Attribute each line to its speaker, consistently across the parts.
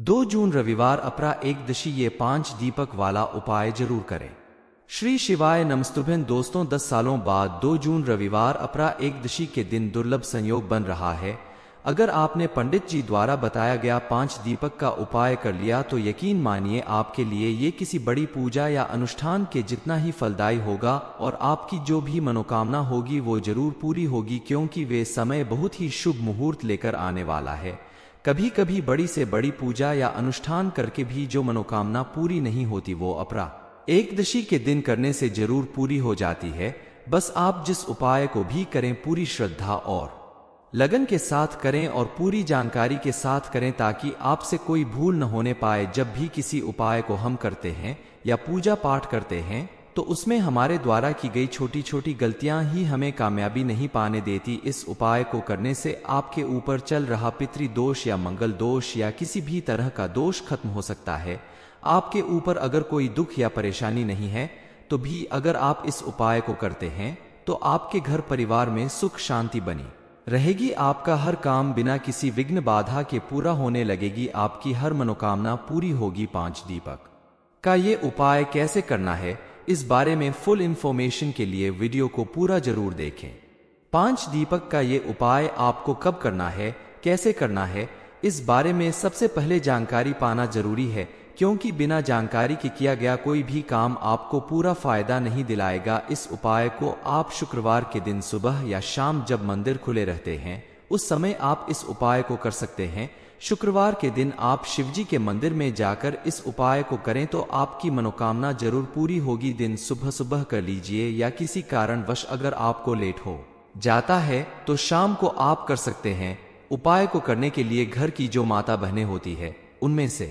Speaker 1: दो जून रविवार अपरा एकदशी ये पांच दीपक वाला उपाय जरूर करें श्री शिवाय नमस्तुभिन दोस्तों दस सालों बाद दो जून रविवार अपरा एकदशी के दिन दुर्लभ संयोग बन रहा है अगर आपने पंडित जी द्वारा बताया गया पांच दीपक का उपाय कर लिया तो यकीन मानिए आपके लिए ये किसी बड़ी पूजा या अनुष्ठान के जितना ही फलदायी होगा और आपकी जो भी मनोकामना होगी वो जरूर पूरी होगी क्योंकि वे समय बहुत ही शुभ मुहूर्त लेकर आने वाला है कभी कभी बड़ी से बड़ी पूजा या अनुष्ठान करके भी जो मनोकामना पूरी नहीं होती वो अपरा एकदशी के दिन करने से जरूर पूरी हो जाती है बस आप जिस उपाय को भी करें पूरी श्रद्धा और लगन के साथ करें और पूरी जानकारी के साथ करें ताकि आपसे कोई भूल न होने पाए जब भी किसी उपाय को हम करते हैं या पूजा पाठ करते हैं तो उसमें हमारे द्वारा की गई छोटी छोटी गलतियां ही हमें कामयाबी नहीं पाने देती इस उपाय को करने से आपके ऊपर चल रहा पितृ दोष या मंगल दोष या किसी भी तरह का दोष खत्म हो सकता है आपके ऊपर अगर कोई दुख या परेशानी नहीं है तो भी अगर आप इस उपाय को करते हैं तो आपके घर परिवार में सुख शांति बनी रहेगी आपका हर काम बिना किसी विघ्न बाधा के पूरा होने लगेगी आपकी हर मनोकामना पूरी होगी पांच दीपक का ये उपाय कैसे करना है इस बारे में फुल इंफॉर्मेशन के लिए वीडियो को पूरा जरूर देखें पांच दीपक का ये उपाय आपको कब करना है कैसे करना है इस बारे में सबसे पहले जानकारी पाना जरूरी है क्योंकि बिना जानकारी के किया गया कोई भी काम आपको पूरा फायदा नहीं दिलाएगा इस उपाय को आप शुक्रवार के दिन सुबह या शाम जब मंदिर खुले रहते हैं उस समय आप इस उपाय को कर सकते हैं शुक्रवार के दिन आप शिवजी के मंदिर में जाकर इस उपाय को करें तो आपकी मनोकामना जरूर पूरी होगी दिन सुबह सुबह कर लीजिए या किसी कारणवश अगर आपको लेट हो जाता है तो शाम को आप कर सकते हैं उपाय को करने के लिए घर की जो माता बहने होती है उनमें से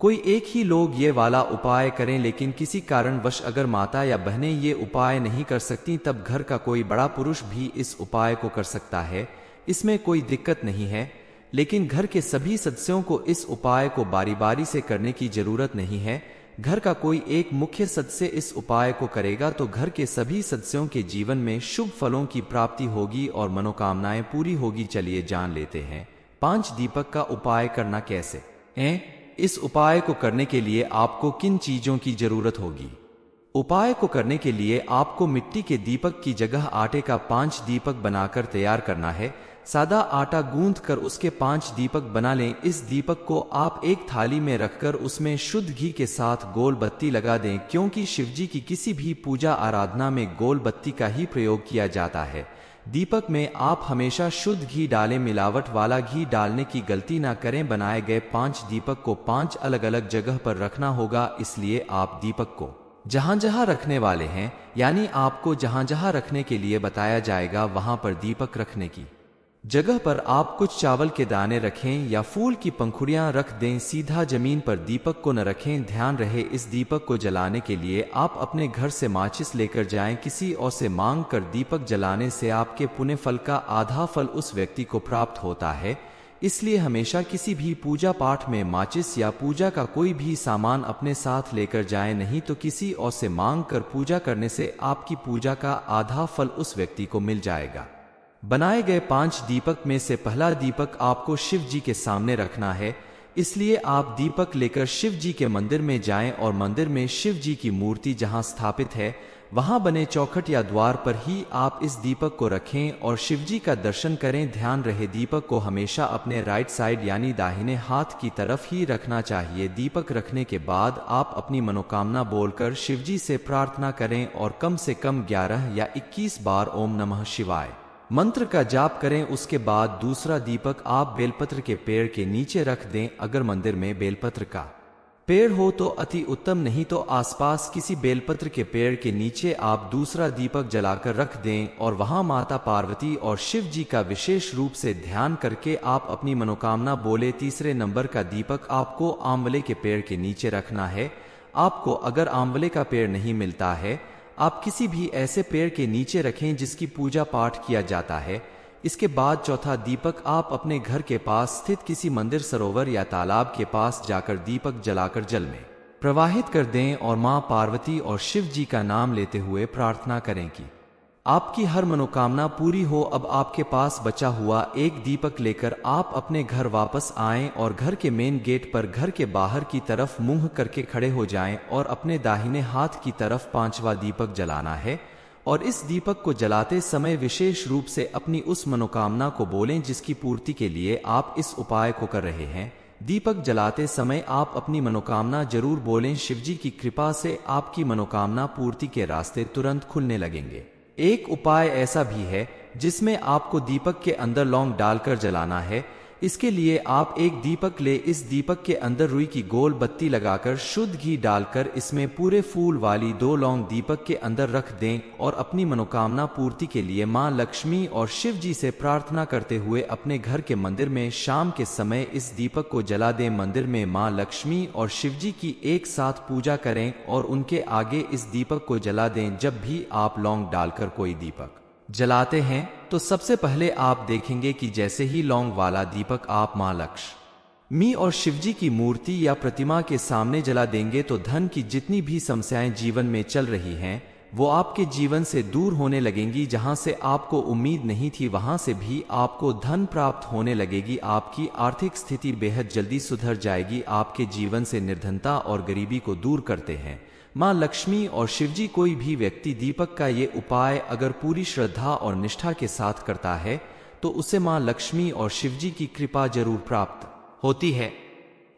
Speaker 1: कोई एक ही लोग ये वाला उपाय करें लेकिन किसी कारणवश अगर माता या बहने ये उपाय नहीं कर सकती तब घर का कोई बड़ा पुरुष भी इस उपाय को कर सकता है इसमें कोई दिक्कत नहीं है लेकिन घर के सभी सदस्यों को इस उपाय को बारी बारी से करने की जरूरत नहीं है घर का कोई एक मुख्य सदस्य इस उपाय को करेगा तो घर के सभी सदस्यों के जीवन में शुभ फलों की प्राप्ति होगी और मनोकामनाएं पूरी होगी चलिए जान लेते हैं पांच दीपक का उपाय करना कैसे ए? इस उपाय को करने के लिए आपको किन चीजों की जरूरत होगी उपाय को करने के लिए आपको मिट्टी के दीपक की जगह आटे का पांच दीपक बनाकर तैयार करना है सादा आटा गूंद कर उसके पांच दीपक बना लें इस दीपक को आप एक थाली में रखकर उसमें शुद्ध घी के साथ गोल बत्ती लगा दें क्योंकि शिवजी की किसी भी पूजा आराधना में गोल बत्ती का ही प्रयोग किया जाता है दीपक में आप हमेशा शुद्ध घी डालें मिलावट वाला घी डालने की गलती ना करें बनाए गए पांच दीपक को पांच अलग अलग जगह पर रखना होगा इसलिए आप दीपक को जहां जहां रखने वाले हैं यानी आपको जहां जहां रखने के लिए बताया जाएगा वहां पर दीपक रखने की जगह पर आप कुछ चावल के दाने रखें या फूल की पंखुड़ियां रख दें सीधा जमीन पर दीपक को न रखें ध्यान रहे इस दीपक को जलाने के लिए आप अपने घर से माचिस लेकर जाएं किसी और से मांग कर दीपक जलाने से आपके पुण्य फल का आधा फल उस व्यक्ति को प्राप्त होता है इसलिए हमेशा किसी भी पूजा पाठ में माचिस या पूजा का कोई भी सामान अपने साथ लेकर जाए नहीं तो किसी और से मांग कर पूजा करने से आपकी पूजा का आधा फल उस व्यक्ति को मिल जाएगा बनाए गए पांच दीपक में से पहला दीपक आपको शिव जी के सामने रखना है इसलिए आप दीपक लेकर शिव जी के मंदिर में जाएं और मंदिर में शिव जी की मूर्ति जहां स्थापित है वहां बने चौखट या द्वार पर ही आप इस दीपक को रखें और शिव जी का दर्शन करें ध्यान रहे दीपक को हमेशा अपने राइट साइड यानी दाहिने हाथ की तरफ ही रखना चाहिए दीपक रखने के बाद आप अपनी मनोकामना बोलकर शिव जी से प्रार्थना करें और कम से कम 11 या 21 बार ओम नमः शिवाय मंत्र का जाप करें उसके बाद दूसरा दीपक आप बेलपत्र के पेड़ के नीचे रख दें अगर मंदिर में बेलपत्र का पेड़ हो तो अति उत्तम नहीं तो आसपास किसी बेलपत्र के पेड़ के नीचे आप दूसरा दीपक जलाकर रख दें और वहां माता पार्वती और शिव जी का विशेष रूप से ध्यान करके आप अपनी मनोकामना बोले तीसरे नंबर का दीपक आपको आंवले के पेड़ के नीचे रखना है आपको अगर आंवले का पेड़ नहीं मिलता है आप किसी भी ऐसे पेड़ के नीचे रखें जिसकी पूजा पाठ किया जाता है इसके बाद चौथा दीपक आप अपने घर के पास स्थित किसी मंदिर सरोवर या तालाब के पास जाकर दीपक जलाकर जल में प्रवाहित कर दें और मां पार्वती और शिव जी का नाम लेते हुए प्रार्थना करें कि आपकी हर मनोकामना पूरी हो अब आपके पास बचा हुआ एक दीपक लेकर आप अपने घर वापस आएं और घर के मेन गेट पर घर के बाहर की तरफ मुंह करके खड़े हो जाएं और अपने दाहिने हाथ की तरफ पांचवा दीपक जलाना है और इस दीपक को जलाते समय विशेष रूप से अपनी उस मनोकामना को बोलें जिसकी पूर्ति के लिए आप इस उपाय को कर रहे हैं दीपक जलाते समय आप अपनी मनोकामना जरूर बोलें शिवजी की कृपा से आपकी मनोकामना पूर्ति के रास्ते तुरंत खुलने लगेंगे एक उपाय ऐसा भी है जिसमें आपको दीपक के अंदर लौंग डालकर जलाना है इसके लिए आप एक दीपक ले इस दीपक के अंदर रुई की गोल बत्ती लगाकर शुद्ध घी डालकर इसमें पूरे फूल वाली दो लौंग दीपक के अंदर रख दें और अपनी मनोकामना पूर्ति के लिए मां लक्ष्मी और शिव जी से प्रार्थना करते हुए अपने घर के मंदिर में शाम के समय इस दीपक को जला दें मंदिर में मां लक्ष्मी और शिव जी की एक साथ पूजा करें और उनके आगे इस दीपक को जला दें जब भी आप लौंग डालकर कोई दीपक जलाते हैं तो सबसे पहले आप देखेंगे कि जैसे ही लौंग वाला दीपक आप मां लक्ष्य मी और शिवजी की मूर्ति या प्रतिमा के सामने जला देंगे तो धन की जितनी भी समस्याएं जीवन में चल रही हैं वो आपके जीवन से दूर होने लगेंगी जहां से आपको उम्मीद नहीं थी वहां से भी आपको धन प्राप्त होने लगेगी आपकी आर्थिक स्थिति बेहद जल्दी सुधर जाएगी आपके जीवन से निर्धनता और गरीबी को दूर करते हैं मां लक्ष्मी और शिवजी कोई भी व्यक्ति दीपक का ये उपाय अगर पूरी श्रद्धा और निष्ठा के साथ करता है तो उसे मां लक्ष्मी और शिवजी की कृपा जरूर प्राप्त होती है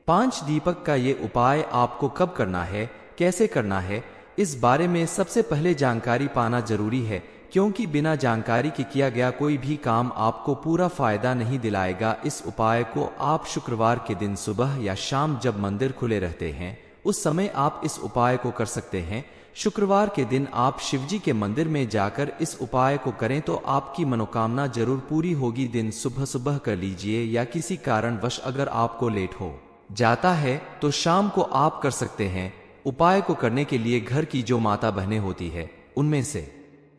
Speaker 1: पांच दीपक का ये उपाय आपको कब करना है कैसे करना है इस बारे में सबसे पहले जानकारी पाना जरूरी है क्योंकि बिना जानकारी के किया गया कोई भी काम आपको पूरा फायदा नहीं दिलाएगा इस उपाय को आप शुक्रवार के दिन सुबह या शाम जब मंदिर खुले रहते हैं उस समय आप इस उपाय को कर सकते हैं शुक्रवार के दिन आप शिवजी के मंदिर में जाकर इस उपाय को करें तो आपकी मनोकामना जरूर पूरी होगी दिन सुबह सुबह कर लीजिए या किसी कारणवश अगर आपको लेट हो जाता है तो शाम को आप कर सकते हैं उपाय को करने के लिए घर की जो माता बहने होती है उनमें से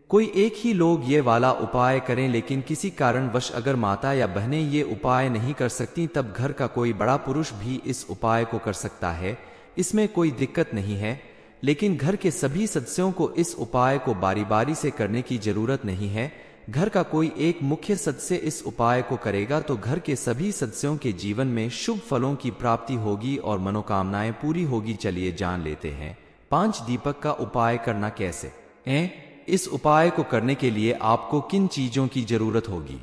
Speaker 1: कोई एक ही लोग ये वाला उपाय करें लेकिन किसी कारणवश अगर माता या बहने ये उपाय नहीं कर सकती तब घर का कोई बड़ा पुरुष भी इस उपाय को कर सकता है इसमें कोई दिक्कत नहीं है लेकिन घर के सभी सदस्यों को इस उपाय को बारी बारी से करने की जरूरत नहीं है घर का कोई एक मुख्य सदस्य इस उपाय को करेगा तो घर के सभी सदस्यों के जीवन में शुभ फलों की प्राप्ति होगी और मनोकामनाएं पूरी होगी चलिए जान लेते हैं पांच दीपक का उपाय करना कैसे ए? इस उपाय को करने के लिए आपको किन चीजों की जरूरत होगी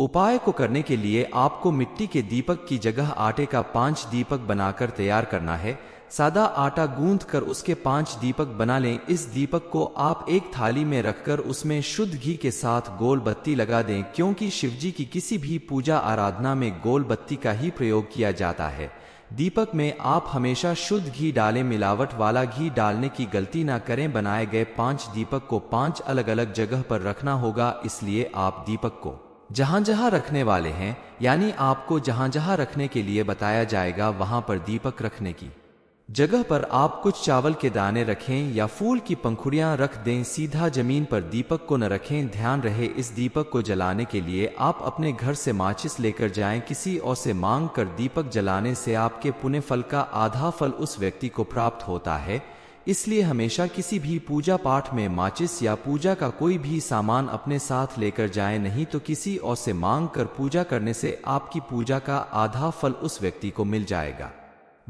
Speaker 1: उपाय को करने के लिए आपको मिट्टी के दीपक की जगह आटे का पांच दीपक बनाकर तैयार करना है सादा आटा गूंद कर उसके पांच दीपक बना लें इस दीपक को आप एक थाली में रखकर उसमें शुद्ध घी के साथ गोल बत्ती लगा दें क्योंकि शिवजी की किसी भी पूजा आराधना में गोल बत्ती का ही प्रयोग किया जाता है दीपक में आप हमेशा शुद्ध घी डालें मिलावट वाला घी डालने की गलती ना करें बनाए गए पांच दीपक को पांच अलग अलग जगह पर रखना होगा इसलिए आप दीपक को जहां जहां रखने वाले हैं यानी आपको जहां जहां रखने के लिए बताया जाएगा वहां पर दीपक रखने की जगह पर आप कुछ चावल के दाने रखें या फूल की पंखुड़ियां रख दें सीधा जमीन पर दीपक को न रखें ध्यान रहे इस दीपक को जलाने के लिए आप अपने घर से माचिस लेकर जाएं किसी और से मांग कर दीपक जलाने से आपके पुण्य फल का आधा फल उस व्यक्ति को प्राप्त होता है इसलिए हमेशा किसी भी पूजा पाठ में माचिस या पूजा का कोई भी सामान अपने साथ लेकर जाए नहीं तो किसी और से मांग कर पूजा करने से आपकी पूजा का आधा फल उस व्यक्ति को मिल जाएगा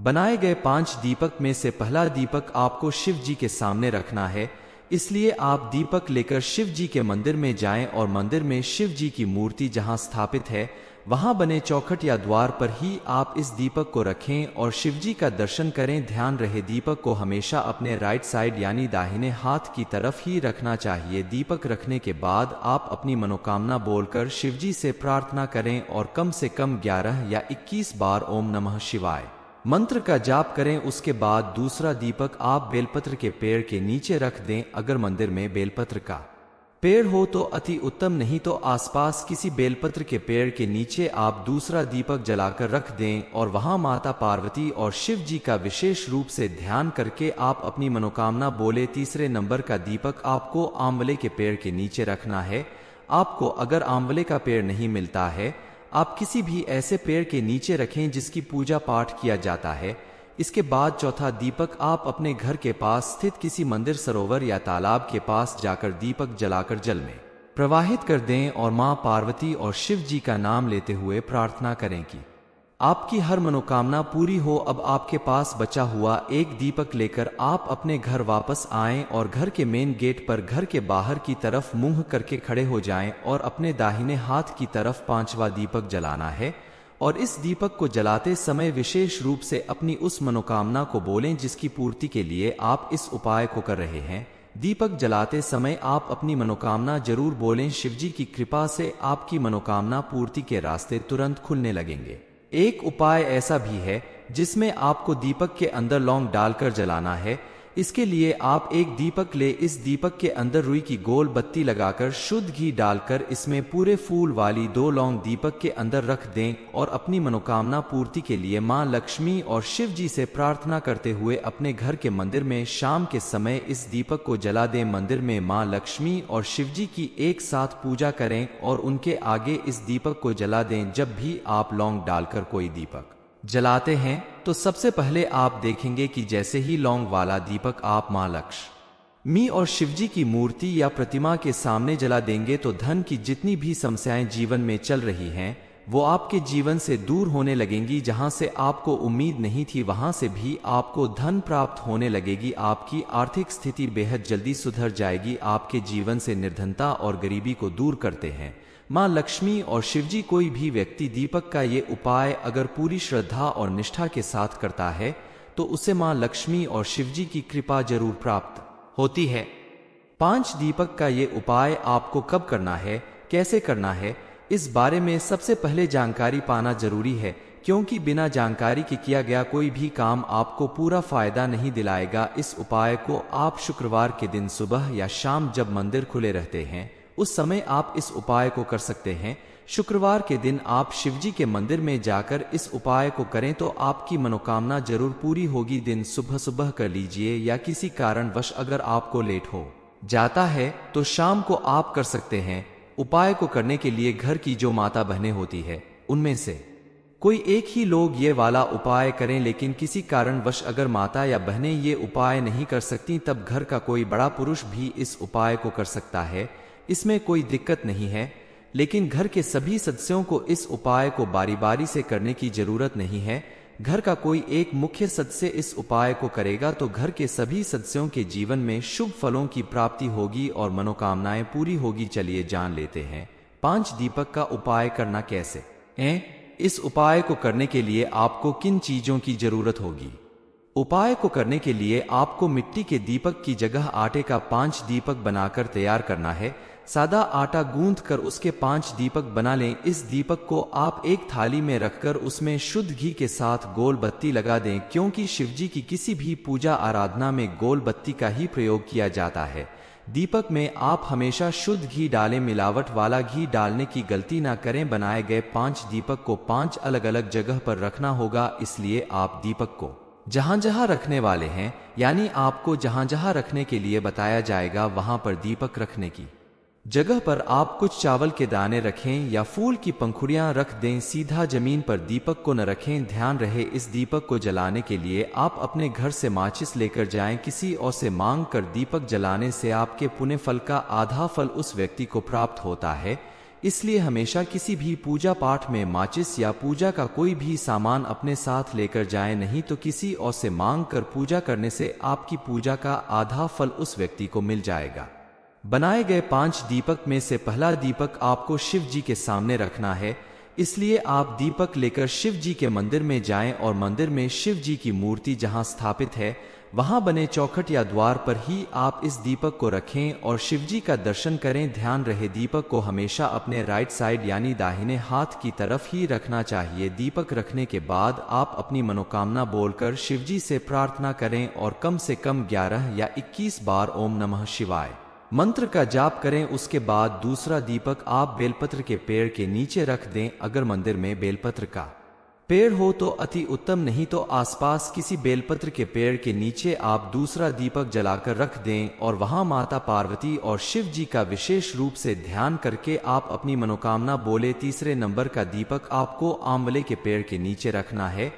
Speaker 1: बनाए गए पांच दीपक में से पहला दीपक आपको शिव जी के सामने रखना है इसलिए आप दीपक लेकर शिव जी के मंदिर में जाएं और मंदिर में शिव जी की मूर्ति जहां स्थापित है वहां बने चौखट या द्वार पर ही आप इस दीपक को रखें और शिवजी का दर्शन करें ध्यान रहे दीपक को हमेशा अपने राइट साइड यानी दाहिने हाथ की तरफ ही रखना चाहिए दीपक रखने के बाद आप अपनी मनोकामना बोलकर शिवजी से प्रार्थना करें और कम से कम 11 या 21 बार ओम नमः शिवाय मंत्र का जाप करें उसके बाद दूसरा दीपक आप बेलपत्र के पेड़ के नीचे रख दें अगर मंदिर में बेलपत्र का पेड़ हो तो अति उत्तम नहीं तो आसपास किसी बेलपत्र के पेड़ के नीचे आप दूसरा दीपक जलाकर रख दें और वहां माता पार्वती और शिव जी का विशेष रूप से ध्यान करके आप अपनी मनोकामना बोले तीसरे नंबर का दीपक आपको आंवले के पेड़ के नीचे रखना है आपको अगर आंवले का पेड़ नहीं मिलता है आप किसी भी ऐसे पेड़ के नीचे रखें जिसकी पूजा पाठ किया जाता है इसके बाद चौथा दीपक आप अपने घर के पास स्थित किसी मंदिर सरोवर या तालाब के पास जाकर दीपक जलाकर जल में प्रवाहित कर दें और मां पार्वती और शिव जी का नाम लेते हुए प्रार्थना करें कि आपकी हर मनोकामना पूरी हो अब आपके पास बचा हुआ एक दीपक लेकर आप अपने घर वापस आएं और घर के मेन गेट पर घर के बाहर की तरफ मुंह करके खड़े हो जाएं और अपने दाहिने हाथ की तरफ पांचवा दीपक जलाना है और इस दीपक को जलाते समय विशेष रूप से अपनी उस मनोकामना को बोलें जिसकी पूर्ति के लिए आप इस उपाय को कर रहे हैं दीपक जलाते समय आप अपनी मनोकामना जरूर बोलें शिवजी की कृपा से आपकी मनोकामना पूर्ति के रास्ते तुरंत खुलने लगेंगे एक उपाय ऐसा भी है जिसमें आपको दीपक के अंदर लौंग डालकर जलाना है इसके लिए आप एक दीपक ले इस दीपक के अंदर रुई की गोल बत्ती लगाकर शुद्ध घी डालकर इसमें पूरे फूल वाली दो लौंग दीपक के अंदर रख दें और अपनी मनोकामना पूर्ति के लिए माँ लक्ष्मी और शिव जी से प्रार्थना करते हुए अपने घर के मंदिर में शाम के समय इस दीपक को जला दें मंदिर में माँ लक्ष्मी और शिव जी की एक साथ पूजा करें और उनके आगे इस दीपक को जला दें जब भी आप लौंग डालकर कोई दीपक जलाते हैं तो सबसे पहले आप देखेंगे कि जैसे ही लौंग वाला दीपक आप मां लक्ष मी और शिवजी की मूर्ति या प्रतिमा के सामने जला देंगे तो धन की जितनी भी समस्याएं जीवन में चल रही हैं वो आपके जीवन से दूर होने लगेंगी जहां से आपको उम्मीद नहीं थी वहां से भी आपको धन प्राप्त होने लगेगी आपकी आर्थिक स्थिति बेहद जल्दी सुधर जाएगी आपके जीवन से निर्धनता और गरीबी को दूर करते हैं मां लक्ष्मी और शिवजी कोई भी व्यक्ति दीपक का ये उपाय अगर पूरी श्रद्धा और निष्ठा के साथ करता है तो उसे मां लक्ष्मी और शिवजी की कृपा जरूर प्राप्त होती है पांच दीपक का ये उपाय आपको कब करना है कैसे करना है इस बारे में सबसे पहले जानकारी पाना जरूरी है क्योंकि बिना जानकारी के किया गया कोई भी काम आपको पूरा फायदा नहीं दिलाएगा इस उपाय को आप शुक्रवार के दिन सुबह या शाम जब मंदिर खुले रहते हैं उस समय आप इस उपाय को कर सकते हैं शुक्रवार के दिन आप शिवजी के मंदिर में जाकर इस उपाय को करें तो आपकी मनोकामना जरूर पूरी होगी दिन सुबह सुबह कर लीजिए या किसी कारणवश अगर आपको लेट हो जाता है तो शाम को आप कर सकते हैं उपाय को करने के लिए घर की जो माता बहने होती है उनमें से कोई एक ही लोग ये वाला उपाय करें लेकिन किसी कारणवश अगर माता या बहने ये उपाय नहीं कर सकती तब घर का कोई बड़ा पुरुष भी इस उपाय को कर सकता है इसमें कोई दिक्कत नहीं है लेकिन घर के सभी सदस्यों को इस उपाय को बारी बारी से करने की जरूरत नहीं है घर का कोई एक मुख्य सदस्य इस उपाय को करेगा तो घर के सभी सदस्यों के जीवन में शुभ फलों की प्राप्ति होगी और मनोकामनाएं पूरी होगी चलिए जान लेते हैं पांच दीपक का उपाय करना कैसे ए इस उपाय को करने के लिए आपको किन चीजों की जरूरत होगी उपाय को करने के लिए आपको मिट्टी के दीपक की जगह आटे का पांच दीपक बनाकर तैयार करना है सादा आटा गूंथ कर उसके पांच दीपक बना लें इस दीपक को आप एक थाली में रखकर उसमें शुद्ध घी के साथ गोल बत्ती लगा दें क्योंकि शिवजी की किसी भी पूजा आराधना में गोल बत्ती का ही प्रयोग किया जाता है दीपक में आप हमेशा शुद्ध घी डालें मिलावट वाला घी डालने की गलती ना करें बनाए गए पांच दीपक को पांच अलग अलग जगह पर रखना होगा इसलिए आप दीपक को जहां जहां रखने वाले हैं यानी आपको जहां जहां रखने के लिए बताया जाएगा वहां पर दीपक रखने की जगह पर आप कुछ चावल के दाने रखें या फूल की पंखुड़ियां रख दें सीधा जमीन पर दीपक को न रखें ध्यान रहे इस दीपक को जलाने के लिए आप अपने घर से माचिस लेकर जाएं किसी और से मांग कर दीपक जलाने से आपके पुण्य फल का आधा फल उस व्यक्ति को प्राप्त होता है इसलिए हमेशा किसी भी पूजा पाठ में माचिस या पूजा का कोई भी सामान अपने साथ लेकर जाए नहीं तो किसी और से मांग कर पूजा करने से आपकी पूजा का आधा फल उस व्यक्ति को मिल जाएगा बनाए गए पांच दीपक में से पहला दीपक आपको शिव जी के सामने रखना है इसलिए आप दीपक लेकर शिव जी के मंदिर में जाएं और मंदिर में शिव जी की मूर्ति जहां स्थापित है वहां बने चौखट या द्वार पर ही आप इस दीपक को रखें और शिवजी का दर्शन करें ध्यान रहे दीपक को हमेशा अपने राइट साइड यानी दाहिने हाथ की तरफ ही रखना चाहिए दीपक रखने के बाद आप अपनी मनोकामना बोलकर शिवजी से प्रार्थना करें और कम से कम 11 या 21 बार ओम नमः शिवाय मंत्र का जाप करें उसके बाद दूसरा दीपक आप बेलपत्र के पेड़ के नीचे रख दें अगर मंदिर में बेलपत्र का पेड़ हो तो अति उत्तम नहीं तो आसपास किसी बेलपत्र के पेड़ के नीचे आप दूसरा दीपक जलाकर रख दें और वहां माता पार्वती और शिव जी का विशेष रूप से ध्यान करके आप अपनी मनोकामना बोले तीसरे नंबर का दीपक आपको आंवले के पेड़ के नीचे रखना है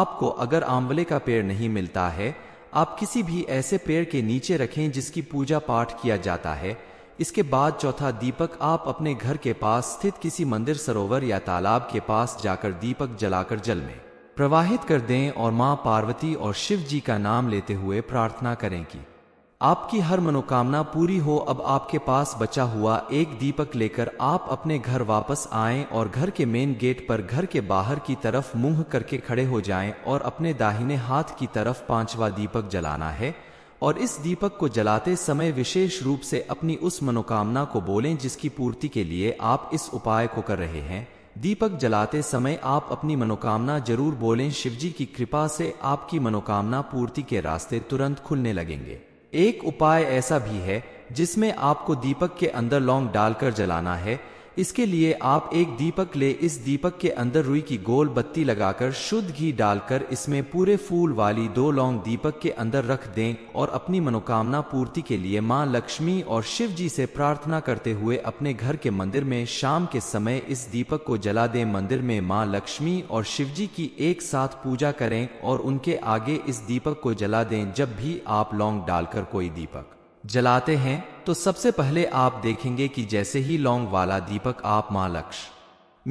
Speaker 1: आपको अगर आंवले का पेड़ नहीं मिलता है आप किसी भी ऐसे पेड़ के नीचे रखें जिसकी पूजा पाठ किया जाता है इसके बाद चौथा दीपक आप अपने घर के पास स्थित किसी मंदिर सरोवर या तालाब के पास जाकर दीपक जलाकर जल में प्रवाहित कर दें और मां पार्वती और शिव जी का नाम लेते हुए प्रार्थना करें कि आपकी हर मनोकामना पूरी हो अब आपके पास बचा हुआ एक दीपक लेकर आप अपने घर वापस आएं और घर के मेन गेट पर घर के बाहर की तरफ मुंह करके खड़े हो जाएं और अपने दाहिने हाथ की तरफ पांचवा दीपक जलाना है और इस दीपक को जलाते समय विशेष रूप से अपनी उस मनोकामना को बोलें जिसकी पूर्ति के लिए आप इस उपाय को कर रहे हैं दीपक जलाते समय आप अपनी मनोकामना जरूर बोलें शिवजी की कृपा से आपकी मनोकामना पूर्ति के रास्ते तुरंत खुलने लगेंगे एक उपाय ऐसा भी है जिसमें आपको दीपक के अंदर लौंग डालकर जलाना है इसके लिए आप एक दीपक ले इस दीपक के अंदर रुई की गोल बत्ती लगाकर शुद्ध घी डालकर इसमें पूरे फूल वाली दो लौंग दीपक के अंदर रख दें और अपनी मनोकामना पूर्ति के लिए मां लक्ष्मी और शिव जी से प्रार्थना करते हुए अपने घर के मंदिर में शाम के समय इस दीपक को जला दें मंदिर में मां लक्ष्मी और शिव जी की एक साथ पूजा करें और उनके आगे इस दीपक को जला दें जब भी आप लौंग डालकर कोई दीपक जलाते हैं तो सबसे पहले आप देखेंगे कि जैसे ही लौंग वाला दीपक आप मां लक्ष्य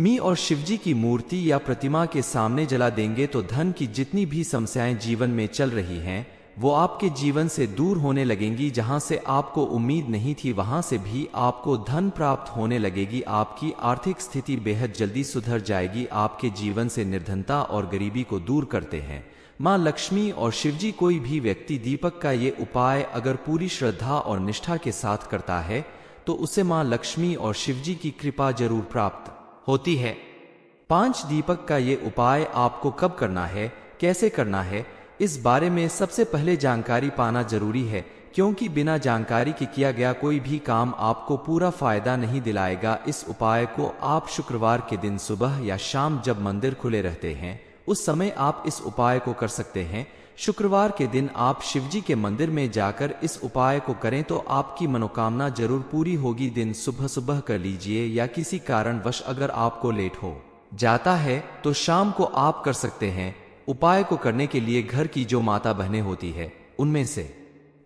Speaker 1: मी और शिवजी की मूर्ति या प्रतिमा के सामने जला देंगे तो धन की जितनी भी समस्याएं जीवन में चल रही हैं वो आपके जीवन से दूर होने लगेंगी जहां से आपको उम्मीद नहीं थी वहां से भी आपको धन प्राप्त होने लगेगी आपकी आर्थिक स्थिति बेहद जल्दी सुधर जाएगी आपके जीवन से निर्धनता और गरीबी को दूर करते हैं मां लक्ष्मी और शिवजी कोई भी व्यक्ति दीपक का ये उपाय अगर पूरी श्रद्धा और निष्ठा के साथ करता है तो उसे मां लक्ष्मी और शिवजी की कृपा जरूर प्राप्त होती है पांच दीपक का ये उपाय आपको कब करना है कैसे करना है इस बारे में सबसे पहले जानकारी पाना जरूरी है क्योंकि बिना जानकारी के किया गया कोई भी काम आपको पूरा फायदा नहीं दिलाएगा इस उपाय को आप शुक्रवार के दिन सुबह या शाम जब मंदिर खुले रहते हैं उस समय आप इस उपाय को कर सकते हैं शुक्रवार के दिन आप शिवजी के मंदिर में जाकर इस उपाय को करें तो आपकी मनोकामना जरूर पूरी होगी दिन सुबह सुबह कर लीजिए या किसी कारणवश अगर आपको लेट हो जाता है तो शाम को आप कर सकते हैं उपाय को करने के लिए घर की जो माता बहने होती है उनमें से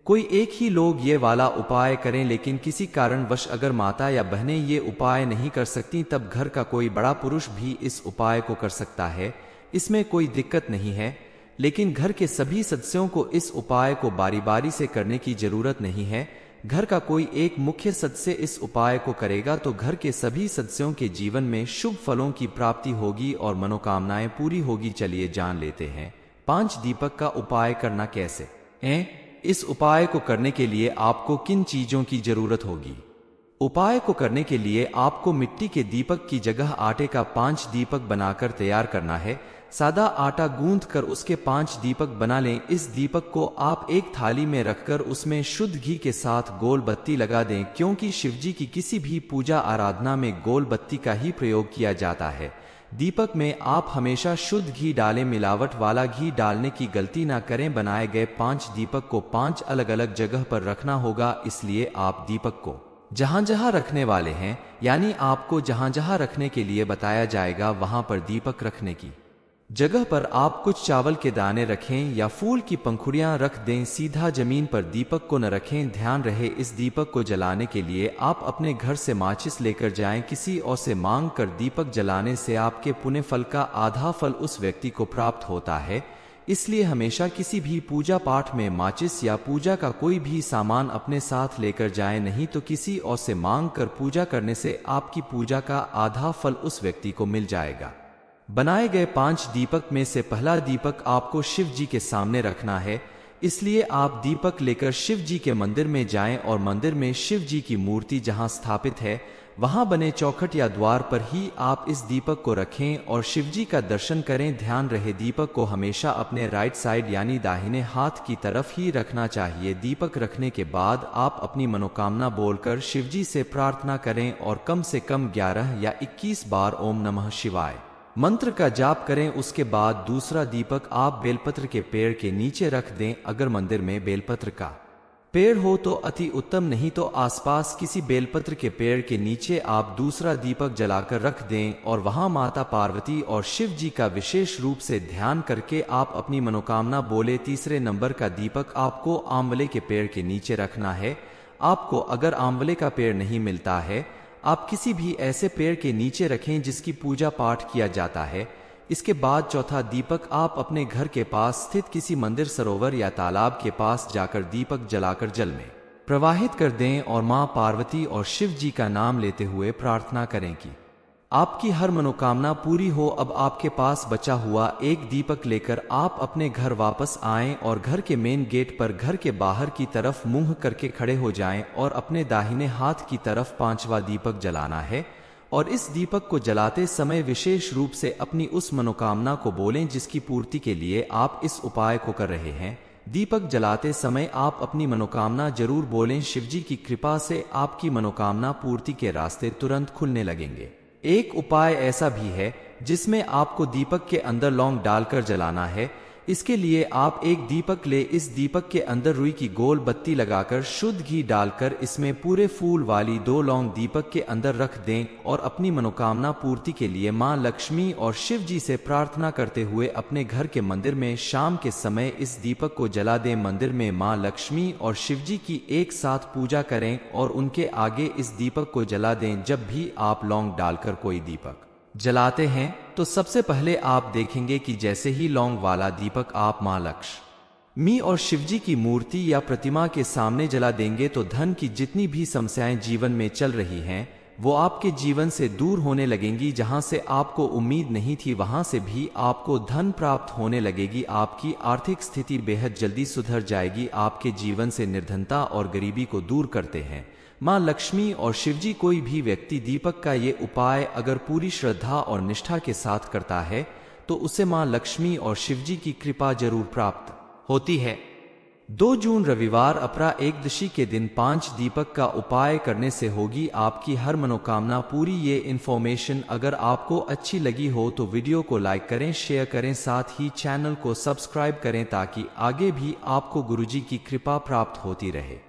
Speaker 1: कोई एक ही लोग ये वाला उपाय करें लेकिन किसी कारणवश अगर माता या बहने ये उपाय नहीं कर सकती तब घर का कोई बड़ा पुरुष भी इस उपाय को कर सकता है इसमें कोई दिक्कत नहीं है लेकिन घर के सभी सदस्यों को इस उपाय को बारी बारी से करने की जरूरत नहीं है घर का कोई एक मुख्य सदस्य इस उपाय को करेगा तो घर के सभी सदस्यों के जीवन में शुभ फलों की प्राप्ति होगी और मनोकामनाएं पूरी होगी चलिए जान लेते हैं पांच दीपक का उपाय करना कैसे ए? इस उपाय को करने के लिए आपको किन चीजों की जरूरत होगी उपाय को करने के लिए आपको मिट्टी के दीपक की जगह आटे का पांच दीपक बनाकर तैयार करना है सादा आटा गूंद कर उसके पांच दीपक बना लें इस दीपक को आप एक थाली में रखकर उसमें शुद्ध घी के साथ गोल बत्ती लगा दें क्योंकि शिवजी की किसी भी पूजा आराधना में गोल बत्ती का ही प्रयोग किया जाता है दीपक में आप हमेशा शुद्ध घी डालें मिलावट वाला घी डालने की गलती ना करें बनाए गए पांच दीपक को पांच अलग अलग जगह पर रखना होगा इसलिए आप दीपक को जहां जहां रखने वाले हैं यानी आपको जहां जहां रखने के लिए बताया जाएगा वहां पर दीपक रखने की जगह पर आप कुछ चावल के दाने रखें या फूल की पंखुड़ियां रख दें सीधा जमीन पर दीपक को न रखें ध्यान रहे इस दीपक को जलाने के लिए आप अपने घर से माचिस लेकर जाएं किसी और से मांग कर दीपक जलाने से आपके पुण्य फल का आधा फल उस व्यक्ति को प्राप्त होता है इसलिए हमेशा किसी भी पूजा पाठ में माचिस या पूजा का कोई भी सामान अपने साथ लेकर जाए नहीं तो किसी और से मांग कर पूजा करने से आपकी पूजा का आधा फल उस व्यक्ति को मिल जाएगा बनाए गए पांच दीपक में से पहला दीपक आपको शिव जी के सामने रखना है इसलिए आप दीपक लेकर शिव जी के मंदिर में जाएं और मंदिर में शिव जी की मूर्ति जहां स्थापित है वहां बने चौखट या द्वार पर ही आप इस दीपक को रखें और शिवजी का दर्शन करें ध्यान रहे दीपक को हमेशा अपने राइट साइड यानी दाहिने हाथ की तरफ ही रखना चाहिए दीपक रखने के बाद आप अपनी मनोकामना बोलकर शिव जी से प्रार्थना करें और कम से कम 11 या 21 बार ओम नमः शिवाय मंत्र का जाप करें उसके बाद दूसरा दीपक आप बेलपत्र के पेड़ के नीचे रख दें अगर मंदिर में बेलपत्र का पेड़ हो तो अति उत्तम नहीं तो आसपास किसी बेलपत्र के पेड़ के नीचे आप दूसरा दीपक जलाकर रख दें और वहां माता पार्वती और शिव जी का विशेष रूप से ध्यान करके आप अपनी मनोकामना बोले तीसरे नंबर का दीपक आपको आंवले के पेड़ के नीचे रखना है आपको अगर आंवले का पेड़ नहीं मिलता है आप किसी भी ऐसे पेड़ के नीचे रखें जिसकी पूजा पाठ किया जाता है इसके बाद चौथा दीपक आप अपने घर के पास स्थित किसी मंदिर सरोवर या तालाब के पास जाकर दीपक जलाकर जल में प्रवाहित कर दें और मां पार्वती और शिव जी का नाम लेते हुए प्रार्थना करें कि आपकी हर मनोकामना पूरी हो अब आपके पास बचा हुआ एक दीपक लेकर आप अपने घर वापस आएं और घर के मेन गेट पर घर के बाहर की तरफ मुंह करके खड़े हो जाएं और अपने दाहिने हाथ की तरफ पांचवा दीपक जलाना है और इस दीपक को जलाते समय विशेष रूप से अपनी उस मनोकामना को बोलें जिसकी पूर्ति के लिए आप इस उपाय को कर रहे हैं दीपक जलाते समय आप अपनी मनोकामना जरूर बोलें शिवजी की कृपा से आपकी मनोकामना पूर्ति के रास्ते तुरंत खुलने लगेंगे एक उपाय ऐसा भी है जिसमें आपको दीपक के अंदर लौंग डालकर जलाना है इसके लिए आप एक दीपक ले इस दीपक के अंदर रुई की गोल बत्ती लगाकर शुद्ध घी डालकर इसमें पूरे फूल वाली दो लौंग दीपक के अंदर रख दें और अपनी मनोकामना पूर्ति के लिए मां लक्ष्मी और शिव जी से प्रार्थना करते हुए अपने घर के मंदिर में शाम के समय इस दीपक को जला दें मंदिर में मां लक्ष्मी और शिव जी की एक साथ पूजा करें और उनके आगे इस दीपक को जला दें जब भी आप लौंग डालकर कोई दीपक जलाते हैं तो सबसे पहले आप देखेंगे कि जैसे ही लौंग वाला दीपक आप मां लक्ष्य मी और शिवजी की मूर्ति या प्रतिमा के सामने जला देंगे तो धन की जितनी भी समस्याएं जीवन में चल रही हैं वो आपके जीवन से दूर होने लगेंगी जहां से आपको उम्मीद नहीं थी वहां से भी आपको धन प्राप्त होने लगेगी आपकी आर्थिक स्थिति बेहद जल्दी सुधर जाएगी आपके जीवन से निर्धनता और गरीबी को दूर करते हैं मां लक्ष्मी और शिवजी कोई भी व्यक्ति दीपक का ये उपाय अगर पूरी श्रद्धा और निष्ठा के साथ करता है तो उसे मां लक्ष्मी और शिवजी की कृपा जरूर प्राप्त होती है दो जून रविवार अपरा एकदशी के दिन पांच दीपक का उपाय करने से होगी आपकी हर मनोकामना पूरी ये इन्फॉर्मेशन अगर आपको अच्छी लगी हो तो वीडियो को लाइक करें शेयर करें साथ ही चैनल को सब्सक्राइब करें ताकि आगे भी आपको गुरुजी की कृपा प्राप्त होती रहे